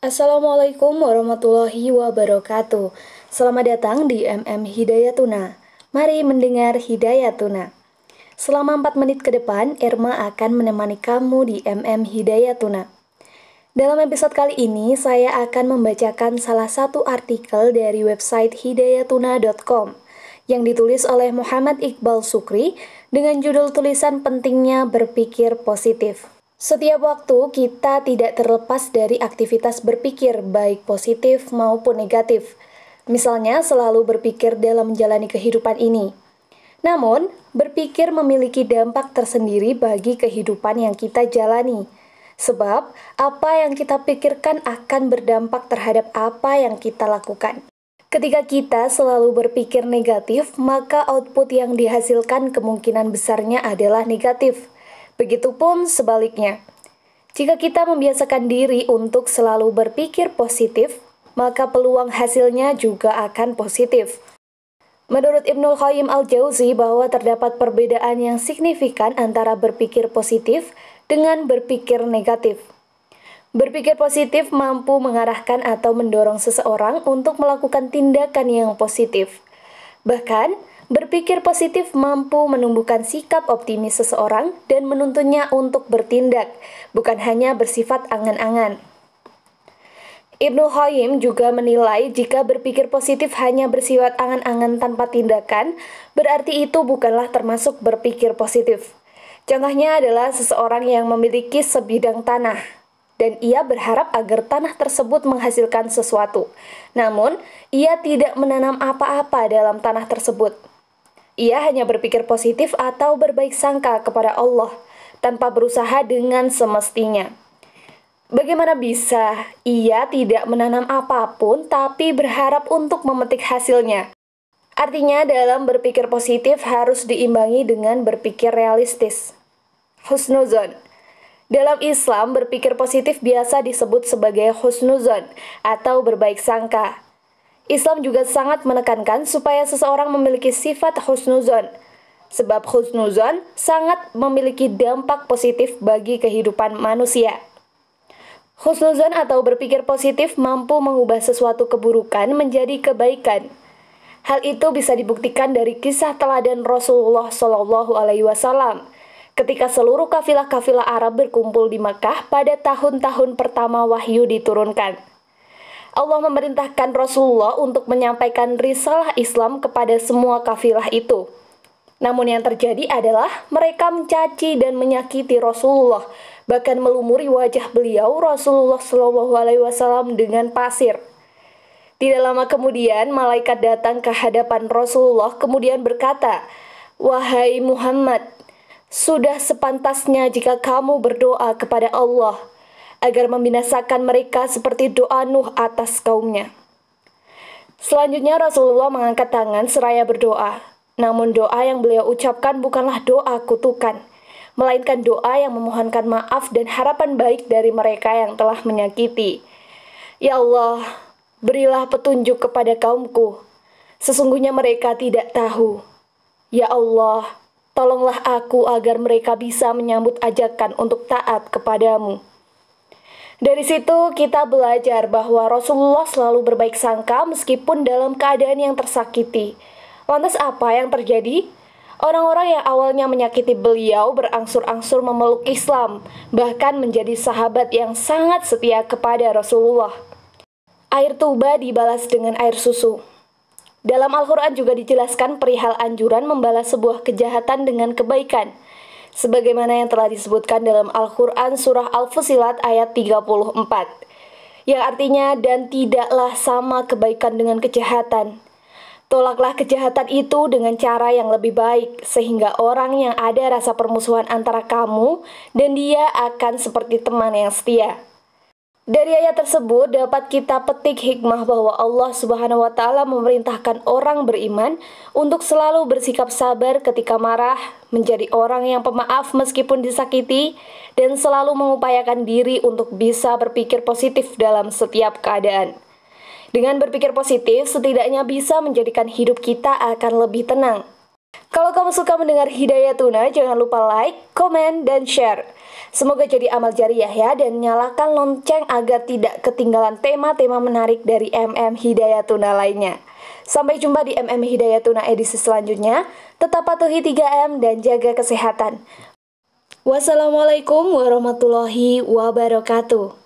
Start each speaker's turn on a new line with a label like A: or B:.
A: Assalamualaikum warahmatullahi wabarakatuh. Selamat datang di MM Hidayatuna. Mari mendengar Hidayatuna. Selama 4 menit ke depan, Irma akan menemani kamu di MM Hidayatuna. Dalam episode kali ini, saya akan membacakan salah satu artikel dari website hidayatuna.com yang ditulis oleh Muhammad Iqbal Sukri dengan judul tulisan pentingnya berpikir positif. Setiap waktu kita tidak terlepas dari aktivitas berpikir baik positif maupun negatif. Misalnya selalu berpikir dalam menjalani kehidupan ini. Namun, berpikir memiliki dampak tersendiri bagi kehidupan yang kita jalani. Sebab, apa yang kita pikirkan akan berdampak terhadap apa yang kita lakukan. Ketika kita selalu berpikir negatif, maka output yang dihasilkan kemungkinan besarnya adalah negatif. Begitupun sebaliknya, jika kita membiasakan diri untuk selalu berpikir positif, maka peluang hasilnya juga akan positif. Menurut Ibnu Qayyim Al-Jauzi bahwa terdapat perbedaan yang signifikan antara berpikir positif dengan berpikir negatif. Berpikir positif mampu mengarahkan atau mendorong seseorang untuk melakukan tindakan yang positif. Bahkan, Berpikir positif mampu menumbuhkan sikap optimis seseorang dan menuntunnya untuk bertindak, bukan hanya bersifat angan-angan. Ibnu Qayyim juga menilai jika berpikir positif hanya bersifat angan-angan tanpa tindakan, berarti itu bukanlah termasuk berpikir positif. Contohnya adalah seseorang yang memiliki sebidang tanah dan ia berharap agar tanah tersebut menghasilkan sesuatu. Namun, ia tidak menanam apa-apa dalam tanah tersebut. Ia hanya berpikir positif atau berbaik sangka kepada Allah tanpa berusaha dengan semestinya. Bagaimana bisa ia tidak menanam apapun tapi berharap untuk memetik hasilnya? Artinya dalam berpikir positif harus diimbangi dengan berpikir realistis. Husnuzon dalam Islam, berpikir positif biasa disebut sebagai husnuzon atau berbaik sangka. Islam juga sangat menekankan supaya seseorang memiliki sifat husnuzon. Sebab husnuzon sangat memiliki dampak positif bagi kehidupan manusia. Husnuzon atau berpikir positif mampu mengubah sesuatu keburukan menjadi kebaikan. Hal itu bisa dibuktikan dari kisah teladan Rasulullah Shallallahu Alaihi Wasallam ketika seluruh kafilah-kafilah Arab berkumpul di Mekah pada tahun-tahun pertama wahyu diturunkan. Allah memerintahkan Rasulullah untuk menyampaikan risalah Islam kepada semua kafilah itu. Namun yang terjadi adalah mereka mencaci dan menyakiti Rasulullah, bahkan melumuri wajah beliau Rasulullah Shallallahu Alaihi Wasallam dengan pasir. Tidak lama kemudian malaikat datang ke hadapan Rasulullah kemudian berkata, Wahai Muhammad, sudah sepantasnya jika kamu berdoa kepada Allah agar membinasakan mereka seperti doa Nuh atas kaumnya. Selanjutnya Rasulullah mengangkat tangan seraya berdoa. Namun doa yang beliau ucapkan bukanlah doa kutukan, melainkan doa yang memohonkan maaf dan harapan baik dari mereka yang telah menyakiti. Ya Allah, berilah petunjuk kepada kaumku. Sesungguhnya mereka tidak tahu. Ya Allah, tolonglah aku agar mereka bisa menyambut ajakan untuk taat kepadamu. Dari situ kita belajar bahwa Rasulullah selalu berbaik sangka meskipun dalam keadaan yang tersakiti. Lantas apa yang terjadi? Orang-orang yang awalnya menyakiti beliau berangsur-angsur memeluk Islam, bahkan menjadi sahabat yang sangat setia kepada Rasulullah. Air tuba dibalas dengan air susu. Dalam Al-Quran juga dijelaskan perihal anjuran membalas sebuah kejahatan dengan kebaikan – sebagaimana yang telah disebutkan dalam Al-Quran Surah Al-Fusilat ayat 34, yang artinya dan tidaklah sama kebaikan dengan kejahatan. Tolaklah kejahatan itu dengan cara yang lebih baik, sehingga orang yang ada rasa permusuhan antara kamu dan dia akan seperti teman yang setia. Dari ayat tersebut dapat kita petik hikmah bahwa Allah Subhanahu wa taala memerintahkan orang beriman untuk selalu bersikap sabar ketika marah, menjadi orang yang pemaaf meskipun disakiti dan selalu mengupayakan diri untuk bisa berpikir positif dalam setiap keadaan. Dengan berpikir positif setidaknya bisa menjadikan hidup kita akan lebih tenang. Kalau kamu suka mendengar Hidayah Tuna, jangan lupa like, komen, dan share. Semoga jadi amal jariah ya dan nyalakan lonceng agar tidak ketinggalan tema-tema menarik dari MM Hidayah Tuna lainnya. Sampai jumpa di MM Hidayah Tuna edisi selanjutnya. Tetap patuhi 3M dan jaga kesehatan. Wassalamualaikum warahmatullahi wabarakatuh.